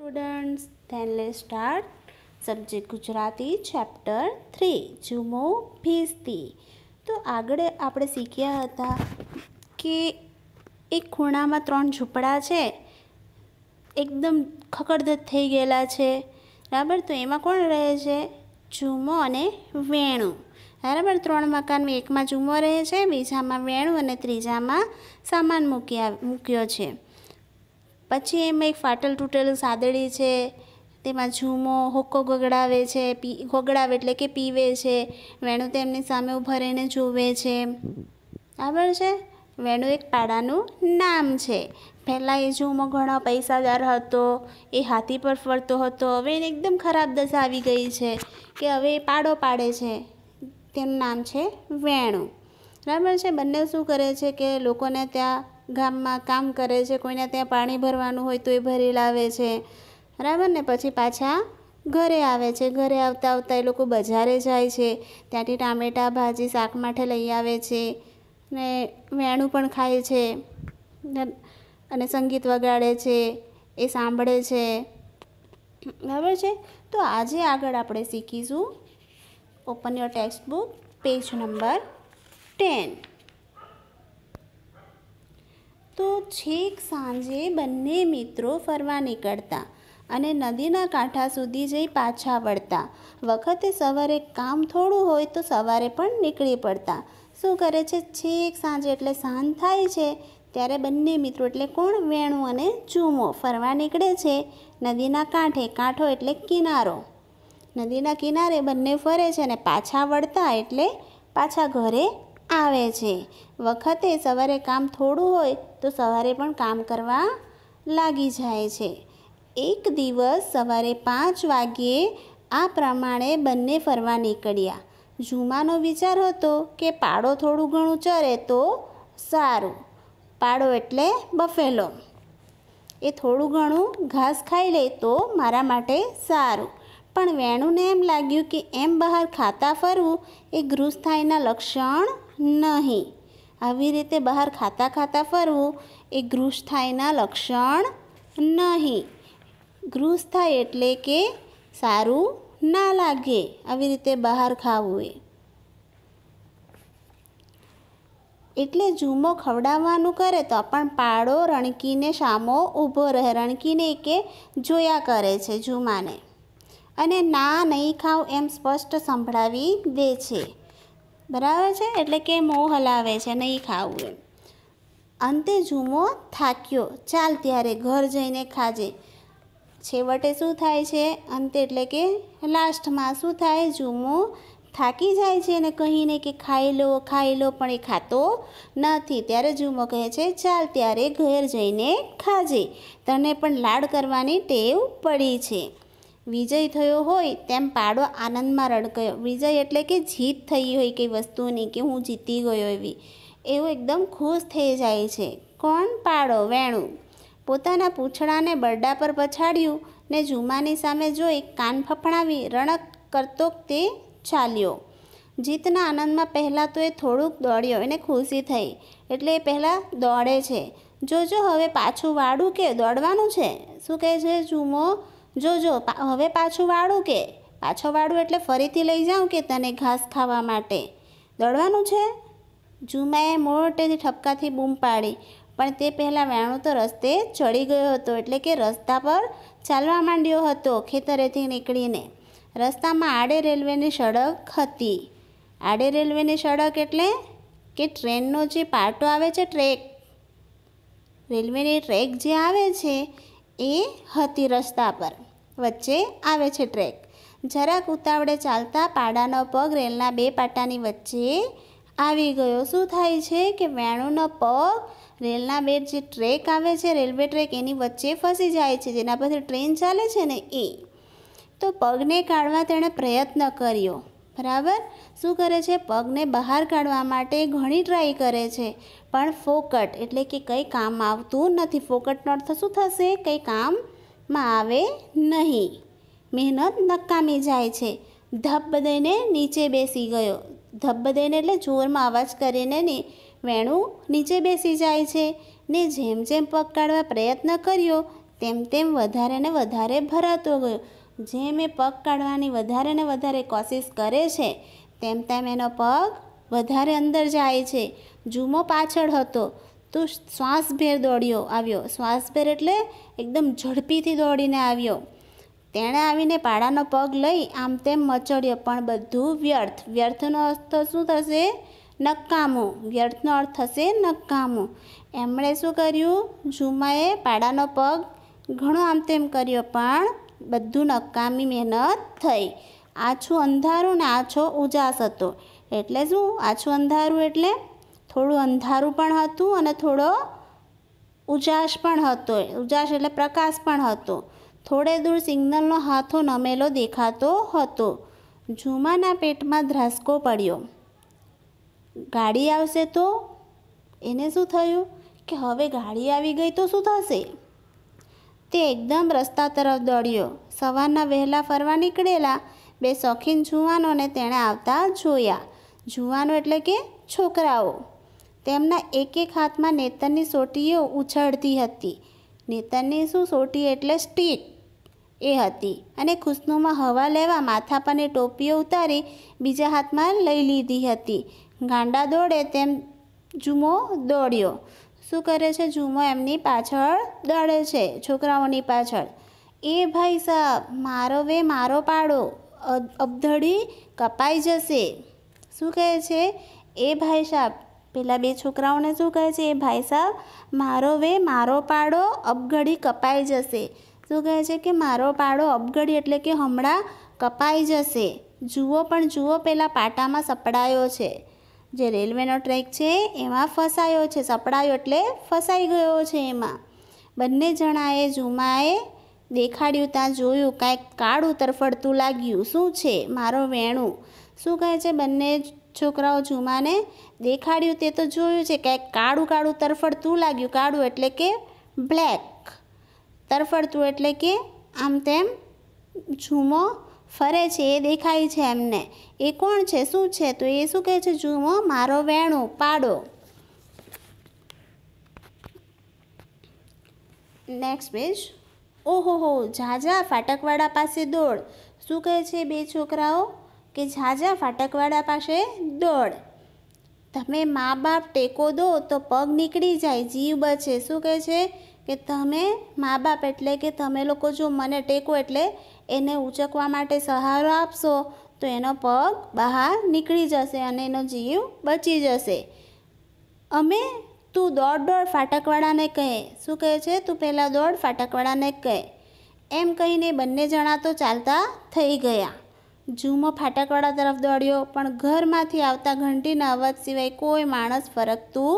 students then લે start subject Gujarati chapter three જુમો ભીજતી તો આગળ આપણે શીખ્યા હતા કે એક ખૂણામાં ત્રણ ઝૂંપડા છે એકદમ ખકડધત થઈ ગયેલા છે બરાબર તો એમાં કોણ રહે છે જુમો અને વેણું બરાબર ત્રણ મકાનમાં એકમાં જુમો રહે છે બીજામાં વેણું અને ત્રીજામાં સામાન મૂક્યા મૂક્યો છે પછી એમાં એક ફાટલ તૂટેલું સાદડી છે તેમાં ઝૂમો હોક્કો ગગડાવે છે પી ગગડાવે એટલે કે પીવે છે વેણુ તેમની સામે ઊભા રહીને જોવે છે બરાબર છે વેણુ એક પાડાનું નામ છે પહેલાં એ ઝૂમો ઘણો પૈસાદાર હતો એ હાથી પર ફરતો હતો હવે એને એકદમ ખરાબ દશા આવી ગઈ છે કે હવે એ પાડો પાડે છે તેનું નામ છે વેણુ બરાબર છે બંને શું કરે છે કે લોકોને ત્યાં ગામમાં કામ કરે છે કોઈને ત્યાં પાણી ભરવાનું હોય તો એ ભરી લાવે છે બરાબર ને પછી પાછા ઘરે આવે છે ઘરે આવતા આવતા એ લોકો બજારે જાય છે ત્યાંથી ટામેટાં ભાજી શાક માટે લઈ આવે છે ને વેણું પણ ખાય છે અને સંગીત વગાડે છે એ સાંભળે છે બરાબર છે તો આજે આગળ આપણે શીખીશું open your textbook page number ten તો છેક સાંજે બંને મિત્રો ફરવા નીકળતા અને નદીના કાંઠા સુધી જઈ પાછા વળતા વખતે સવારે કામ થોડું હોય તો સવારે પણ નીકળી પડતા શું કરે છે છેક સાંજે એટલે સાંજ થાય છે ત્યારે બંને મિત્રો એટલે કોણ વેણું અને ચૂમો ફરવા નીકળે છે નદીના કાંઠે કાંઠો એટલે કિનારો નદીના કિનારે બંને ફરે છે અને પાછા વળતા એટલે પાછા ઘરે આવે છે વખતે સવારે કામ થોડું હોય તો સવારે પણ કામ કરવા લાગી જાય છે એક દિવસ સવારે પાંચ વાગ્યે આ પ્રમાણે બંને ફરવા નીકળ્યા ઝુમાનો વિચાર હતો કે પાડો થોડું ઘણું ચરે તો સારું પાડો એટલે બફેલો એ થોડું ઘણું ઘાસ ખાઈ લે તો મારા માટે સારું પણ વેણુને એમ લાગ્યું કે એમ બહાર ખાતા ફરવું એ ગૃસ્થાઈના લક્ષણ નહીં આવી રીતે બહાર ખાતા ખાતા ફરવું એ ગૃહસ્થાયના લક્ષણ નહીં ગૃહસ્થાય એટલે કે સારું ના લાગે આવી રીતે બહાર ખાવું એ એટલે જુમો ખવડાવવાનું કરે તો પણ પાડો રણકીને સામો ઊભો રહે રણકીને કે જોયા કરે છે જુમાને અને ના નહીં ખાવ એમ સ્પષ્ટ સંભળાવી દે છે બરાબર છે એટલે કે મોં હલાવે છે નહીં ખાવું એમ અંતે ઝૂમો થાક્યો ચાલ ત્યારે ઘર જઈને ખાજે છેવટે શું થાય છે અંતે એટલે કે લાસ્ટમાં શું થાય ઝૂમો થાકી જાય છે અને કહીને કે ખાઈ લો ખાઈ લો પણ એ ખાતો નથી ત્યારે જુમો કહે છે ચાલ ત્યારે ઘેર જઈને ખાજે તને પણ લાડ કરવાની ટેવ પડી છે વિજય થયો હોય તેમ પાડો આનંદમાં રડકયો વિજય એટલે કે જીત થઈ હોય કંઈ વસ્તુની કે હું જીતી ગયો એવી એવો એકદમ ખુશ થઈ જાય છે કોણ પાડો વેણું પોતાના પૂંછડાને બરડા પર પછાડ્યું ને જુમાની સામે જોઈ કાન ફફડાવી રણક કરતો તે ચાલ્યો જીતના આનંદમાં પહેલાં તો એ થોડુંક દોડ્યો એને ખુશી થઈ એટલે એ પહેલાં દોડે છે જોજો હવે પાછું વાળું કે દોડવાનું છે શું કહે છે જુમો જોજો હવે પાછું વાળું કે પાછો વાળું એટલે ફરીથી લઈ જાઉં કે તને ઘાસ ખાવા માટે દોડવાનું છે જુમાએ મોટેથી ઠપકાથી બૂમ પાડી પણ તે પહેલાં વેણું તો રસ્તે ચડી ગયો હતો એટલે કે રસ્તા પર ચાલવા માંડ્યો હતો ખેતરેથી નીકળીને રસ્તામાં આડે રેલવેની સડક હતી આડે રેલવેની સડક એટલે કે ટ્રેનનો જે પાટો આવે છે ટ્રેક રેલવેની ટ્રેક જે આવે છે એ હતી રસ્તા પર વચ્ચે આવે છે ટ્રેક જરાક ઉતાવળે ચાલતા પાડાનો પગ રેલના બે પાટાની વચ્ચે આવી ગયો શું થાય છે કે વેણુનો પગ રેલના બે જે ટ્રેક આવે છે રેલવે ટ્રેક એની વચ્ચે ફસી જાય છે જેના પરથી ટ્રેન ચાલે છે ને એ તો પગને કાઢવા તેણે પ્રયત્ન કર્યો બરાબર શું કરે છે પગને બહાર કાઢવા માટે ઘણી ટ્રાય કરે છે પણ ફોકટ એટલે કે કંઈ કામ આવતું નથી ફોકટનો નોટ શું થશે કંઈ કામ માં આવે નહીં મહેનત નકામી જાય છે ધબ દઈને નીચે બેસી ગયો ધબ દઈને એટલે જોરમાં અવાજ કરીને ને વેણું નીચે બેસી જાય છે ને જેમ જેમ પગ પ્રયત્ન કર્યો તેમ તેમ વધારે ને વધારે ભરાતો ગયો જેમ એ પગ કાઢવાની વધારે ને વધારે કોશિશ કરે છે તેમ તેમ એનો પગ વધારે અંદર જાય છે જુમો પાછળ હતો તો શ્વાસભેર દોડ્યો આવ્યો શ્વાસભેર એટલે એકદમ ઝડપીથી દોડીને આવ્યો તેણે આવીને પાડાનો પગ લઈ આમ તેમ મચડ્યો પણ બધું વ્યર્થ વ્યર્થનો અર્થ શું થશે નકામું વ્યર્થનો અર્થ થશે નકામું એમણે શું કર્યું ઝુમાએ પાડાનો પગ ઘણો આમ તેમ કર્યો પણ બધું નકામી મહેનત થઈ આછું અંધારું ને આછો ઉજાસ હતો એટલે શું આછું અંધારું એટલે થોડું અંધારું પણ હતું અને થોડો ઉજાસ પણ હતો ઉજાસ એટલે પ્રકાશ પણ હતો થોડે દૂર સિગ્નલનો હાથો નમેલો દેખાતો હતો ઝુમાના પેટમાં ધ્રાસકો પડ્યો ગાડી આવશે તો એને શું થયું કે હવે ગાડી આવી ગઈ તો શું થશે તે એકદમ રસ્તા તરફ દોડ્યો સવારના વહેલા ફરવા નીકળેલા બે શોખીન જુવાનોને તેણે આવતા જોયા જુવાનો એટલે કે છોકરાઓ તેમના એક એક હાથમાં નેતનની સોટીઓ ઉછળતી હતી નેતનની શું સોટી એટલે સ્ટીક એ હતી અને ખુશનુમાં હવા લેવા માથા પરની ટોપીઓ ઉતારી બીજા હાથમાં લઈ લીધી હતી ગાંડા દોડે તેમ જુમો દોડ્યો શું કરે છે જુમો એમની પાછળ દોડે છે છોકરાઓની પાછળ એ ભાઈ સાહેબ મારો વે મારો પાડો અબધડી કપાઈ જશે શું કહે છે એ ભાઈ સાહેબ પેલા બે છોકરાઓને શું કહે છે એ ભાઈ સાહેબ મારો વે મારો પાડો અપઘડી કપાઈ જશે શું કહે છે કે મારો પાડો અપઘડી એટલે કે હમણાં કપાઈ જશે જુઓ પણ જુઓ પેલા પાટામાં સપડાયો છે જે રેલવેનો ટ્રેક છે એમાં ફસાયો છે સપડાયો એટલે ફસાઈ ગયો છે એમાં બંને જણાએ જુમાએ દેખાડ્યું ત્યાં જોયું કાંઈક કાળું તરફડતું લાગ્યું શું છે મારો વેણું શું કહે છે બંને છોકરાઓ ઝુમાને દેખાડ્યું તે તો જોયું છે કંઈક કાળું કાળું તરફડતું લાગ્યું કાળું એટલે કે બ્લેક તરફડતું એટલે કે આમ તેમ ઝૂમો ફરે છે એ દેખાય છે એમને એ કોણ છે શું છે તો એ શું કહે છે ઝૂમો મારો વેણું પાડો નેક્સ્ટ પેજ ઓહો હો ઝાઝા ફાટકવાળા પાસે દોડ શું કહે છે બે છોકરાઓ કે ઝાઝા ફાટકવાળા પાસે દોડ તમે મા બાપ ટેકો દો તો પગ નીકળી જાય જીવ બચે શું કહે છે કે તમે મા બાપ એટલે કે તમે લોકો જો મને ટેકો એટલે એને ઉંચકવા માટે સહારો આપશો તો એનો પગ બહાર નીકળી જશે અને એનો જીવ બચી જશે અમે તું દોડ દોડ ફાટકવાળાને કહે શું કહે છે તું પહેલાં દોડ ફાટકવાળાને કહે એમ કહીને બંને જણા તો ચાલતા થઈ ગયા જુમો ફાટકવાળા તરફ દોડ્યો પણ ઘરમાંથી આવતા ઘંટીના અવાજ સિવાય કોઈ માણસ ફરકતું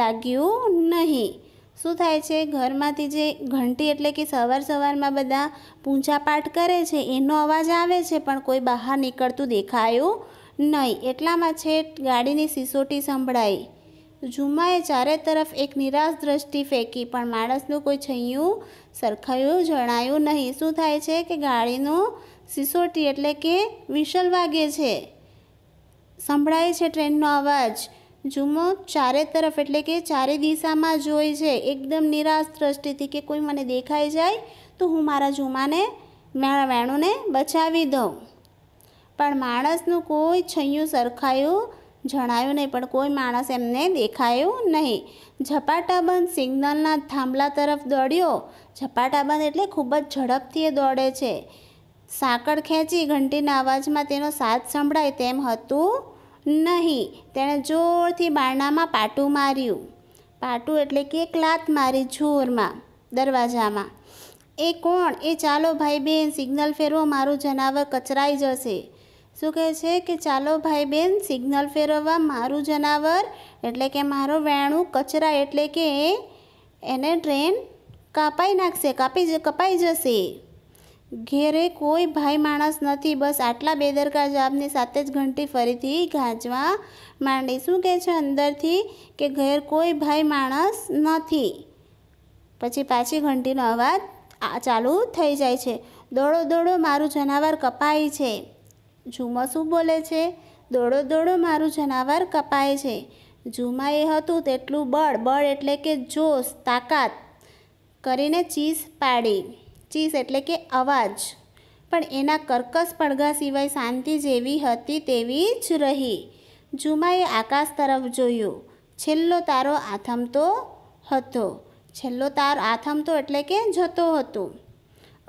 લાગ્યું નહીં શું થાય છે ઘરમાંથી જે ઘંટી એટલે કે સવાર સવારમાં બધા પૂજાપાઠ કરે છે એનો અવાજ આવે છે પણ કોઈ બહાર નીકળતું દેખાયું નહીં એટલામાં છે ગાડીની સિસોટી સંભળાઈ ઝુમાએ ચારે તરફ એક નિરાશ દ્રષ્ટિ ફેંકી પણ માણસનું કોઈ છૈયું સરખાયું જણાયું નહીં શું થાય છે કે ગાડીનું સિસોટી એટલે કે વિશલ વાગે છે સંભળાય છે ટ્રેનનો અવાજ જુમો ચારે તરફ એટલે કે ચારે દિશામાં જોઈ છે એકદમ નિરાશ દ્રષ્ટિથી કે કોઈ મને દેખાઈ જાય તો હું મારા જુમાને મારા વેણુને બચાવી દઉં પણ માણસનું કોઈ છૈયું સરખાયું જણાયું નહીં પણ કોઈ માણસ એમને દેખાયું નહીં ઝપાટાબંધ સિગ્નલના થાંભલા તરફ દોડ્યો ઝપાટાબંધ એટલે ખૂબ જ ઝડપથી એ દોડે છે સાંકળ ખેંચી ઘંટીના અવાજમાં તેનો સાથ સંભળાય તેમ હતું નહીં તેણે જોરથી બારણામાં પાટું માર્યું પાટું એટલે કે એક લાત મારી જોરમાં દરવાજામાં એ કોણ એ ચાલો ભાઈ બેન સિગ્નલ ફેરવો મારું જનાવર કચરાઈ જશે શું કહે છે કે ચાલો ભાઈ બેન સિગ્નલ ફેરવવા મારું જનાવર એટલે કે મારો વેણું કચરા એટલે કે એને ટ્રેન કાપાઈ નાખશે કાપી કપાઈ જશે ઘેરે કોઈ ભાઈ માણસ નથી બસ આટલા બેદરકાર જવાબની સાથે જ ઘંટી ફરીથી ગાજવા માંડી શું કહે છે અંદરથી કે ઘેર કોઈ ભાઈ માણસ નથી પછી પાછી ઘંટીનો અવાજ ચાલુ થઈ જાય છે દોડો દોડો મારું જનાવર કપાય છે ઝુમા શું બોલે છે દોડો દોડો મારું જનાવર કપાય છે ઝુમા એ હતું તેટલું બળ બળ એટલે કે જોશ તાકાત કરીને ચીસ પાડી ચીસ એટલે કે અવાજ પણ એના કર્કશ પડઘા સિવાય શાંતિ જેવી હતી તેવી જ રહી જુમાએ આકાશ તરફ જોયું છેલ્લો તારો આથમતો હતો છેલ્લો તાર આથમતો એટલે કે જતો હતો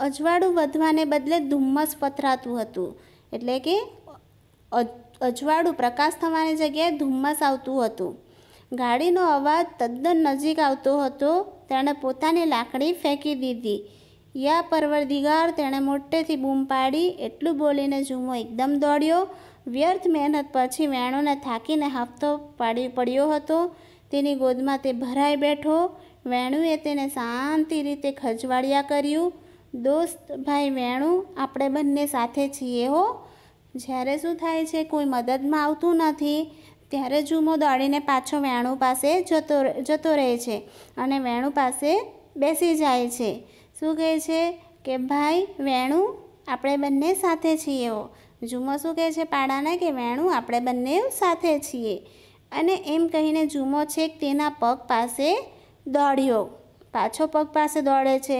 અજવાળું વધવાને બદલે ધુમ્મસ પથરાતું હતું એટલે કે અજવાળું પ્રકાશ થવાની જગ્યાએ ધુમ્મસ આવતું હતું ગાડીનો અવાજ તદ્દન નજીક આવતો હતો તેણે પોતાની લાકડી ફેંકી દીધી યા પરવરદિગાર તેણે મોટેથી બૂમ પાડી એટલું બોલીને જુમો એકદમ દોડ્યો વ્યર્થ મહેનત પછી વેણોને થાકીને હાફતો પાડી પડ્યો હતો તેની ગોદમાં તે ભરાઈ બેઠો વેણુએ તેને શાંતિ રીતે ખજવાડિયા કર્યું દોસ્ત ભાઈ વેણુ આપણે બંને સાથે છીએ હો જ્યારે શું થાય છે કોઈ મદદમાં આવતું નથી ત્યારે જુમો દોડીને પાછો વેણુ પાસે જતો જતો રહે છે અને વેણુ પાસે બેસી જાય છે શું કહે છે કે ભાઈ વેણું આપણે બંને સાથે છીએ જુમો શું કહે છે પાડાને કે વેણું આપણે બંને સાથે છીએ અને એમ કહીને જુમો છેક તેના પગ પાસે દોડ્યો પાછો પગ પાસે દોડે છે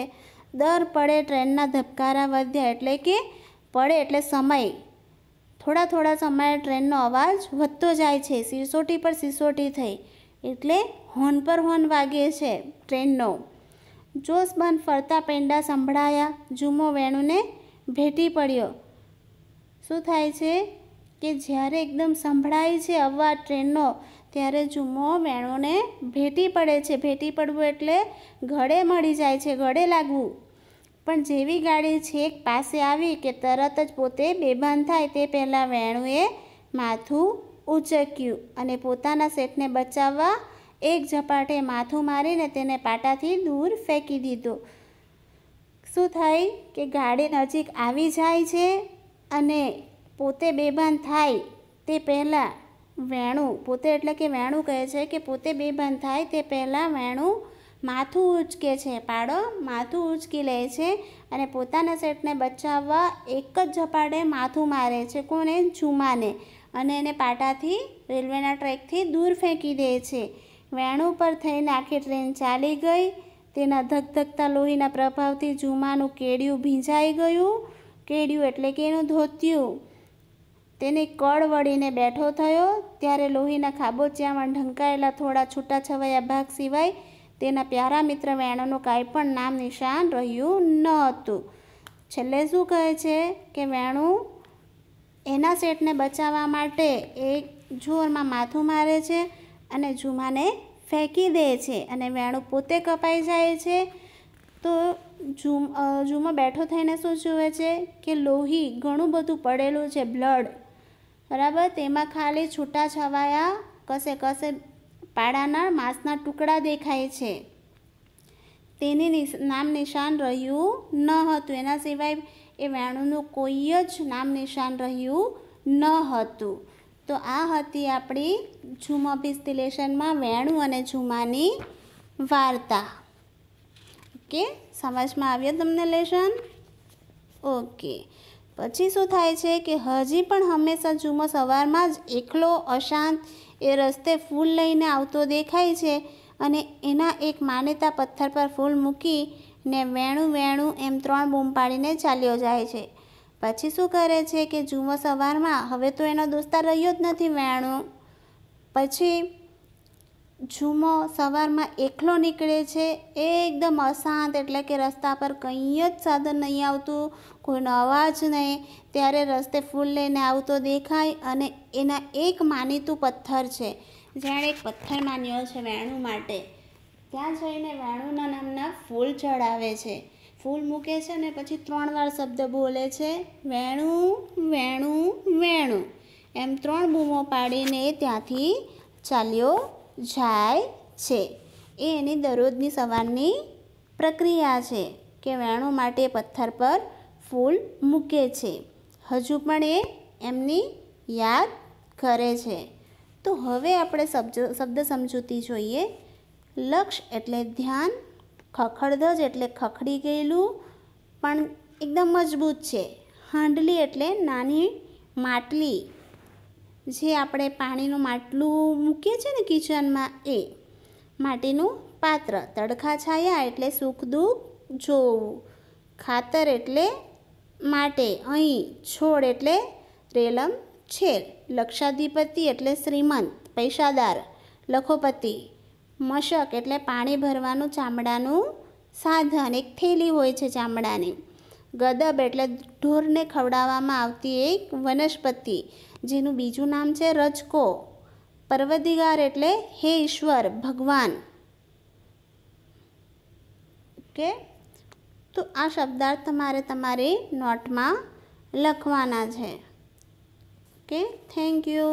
દર પડે ટ્રેનના ધબકારા વધ્યા એટલે કે પડે એટલે સમય થોડા થોડા સમયે ટ્રેનનો અવાજ વધતો જાય છે સિસોટી પર સિસોટી થઈ એટલે હોર્ન પર હોર્ન વાગે છે ટ્રેનનો જોશબાન ફરતા પેંડા સંભળાયા જુમો વેણુને ભેટી પડ્યો શું થાય છે કે જ્યારે એકદમ સંભળાય છે અવાજ ટ્રેનનો ત્યારે જુમો વેણુને ભેટી પડે છે ભેટી પડવું એટલે ઘડે મળી જાય છે ઘડે લાગવું પણ જેવી ગાડી છેક પાસે આવી કે તરત જ પોતે બેભાન થાય તે પહેલાં વેણુએ માથું ઉચક્યું અને પોતાના સેટને બચાવવા એક ઝપાટે માથું મારીને તેને પાટાથી દૂર ફેંકી દીધો શું થાય કે ગાડી નજીક આવી જાય છે અને પોતે બેભાન થાય તે પહેલાં વેણું પોતે એટલે કે વેણું કહે છે કે પોતે બેભાન થાય તે પહેલાં વેણું માથું ઉચકે છે પાડો માથું ઉચકી લે છે અને પોતાના સેટને બચાવવા એક જ ઝપાટે માથું મારે છે કોને ઝુમાને અને એને પાટાથી રેલવેના ટ્રેકથી દૂર ફેંકી દે છે વેણું પર થઈને આખી ટ્રેન ચાલી ગઈ તેના ધગધગતા લોહીના પ્રભાવથી જુમાનું કેડિયું ભીંજાઈ ગયું કેડિયું એટલે કે એનું ધોત્યું તેને કળ વળીને બેઠો થયો ત્યારે લોહીના ખાબોચિયામાં ઢંકાયેલા થોડા છૂટાછવાયા ભાગ સિવાય તેના પ્યારા મિત્ર વેણુનું કાંઈ પણ નામ નિશાન રહ્યું ન હતું છેલ્લે શું કહે છે કે વેણુ એના સેટને બચાવવા માટે એક જોરમાં માથું મારે છે અને ઝુમાને ફેંકી દે છે અને વેણું પોતે કપાઈ જાય છે તો જુમ જુમો બેઠો થઈને શું જુએ છે કે લોહી ઘણું બધું પડેલું છે બ્લડ બરાબર તેમાં ખાલી છૂટા છવાયા કસે કસે પાડાના માંસના ટુકડા દેખાય છે તેની નામ નિશાન રહ્યું ન હતું એના સિવાય એ વેણુનું કોઈ જ નામ નિશાન રહ્યું ન હતું તો આ હતી આપણી ઝુમા પિસ્તિલેશનમાં વેણું અને ઝુમાની વાર્તા ઓકે સમજમાં આવ્યો તમને લેશન ઓકે પછી શું થાય છે કે હજી પણ હંમેશા જુમો સવારમાં જ એકલો અશાંત એ રસ્તે ફૂલ લઈને આવતો દેખાય છે અને એના એક માન્યતા પથ્થર પર ફૂલ મૂકીને વેણું વેણું એમ ત્રણ બૂમ પાડીને ચાલ્યો જાય છે પછી શું કરે છે કે જુમો સવારમાં હવે તો એનો દોસ્તાર રહ્યો જ નથી વેણું પછી જુમો સવારમાં એકલો નીકળે છે એકદમ અશાંત એટલે કે રસ્તા પર કંઈ જ સાધન નહીં આવતું કોઈનો અવાજ નહીં ત્યારે રસ્તે ફૂલ લઈને આવતો દેખાય અને એના એક માનીતું પથ્થર છે જેણે એક પથ્થર માન્યો છે વેણું માટે ત્યાં જઈને વેણુના નામના ફૂલ ચડાવે છે ફૂલ મૂકે છે અને પછી ત્રણ વાર શબ્દ બોલે છે વેણું વેણું વેણું એમ ત્રણ બૂમો પાડીને ત્યાંથી ચાલ્યો જાય છે એ એની દરરોજની સવારની પ્રક્રિયા છે કે વેણું માટે પથ્થર પર ફૂલ મૂકે છે હજુ પણ એ એમની યાદ કરે છે તો હવે આપણે શબ્દ સમજૂતી જોઈએ લક્ષ એટલે ધ્યાન ખખડધજ એટલે ખખડી ગયેલું પણ એકદમ મજબૂત છે હાંડલી એટલે નાની માટલી જે આપણે પાણીનું માટલું મૂકીએ છીએ ને કિચનમાં એ માટીનું પાત્ર તડખા છાયા એટલે સુખ દુઃખ જોવું ખાતર એટલે માટે અહીં છોડ એટલે રેલમ છેર લક્ષાધિપતિ એટલે શ્રીમંત પૈસાદાર લખોપતિ મશક એટલે પાણી ભરવાનું ચામડાનું સાધન એક થેલી હોય છે ચામડાની ગદબ એટલે ઢોરને ખવડાવવામાં આવતી એક વનસ્પતિ જેનું બીજું નામ છે રજકો પર્વદિગાર એટલે હે ઈશ્વર ભગવાન ઓકે તો આ શબ્દાર્થ તમારે તમારી નોટમાં લખવાના છે ઓકે થેન્ક યુ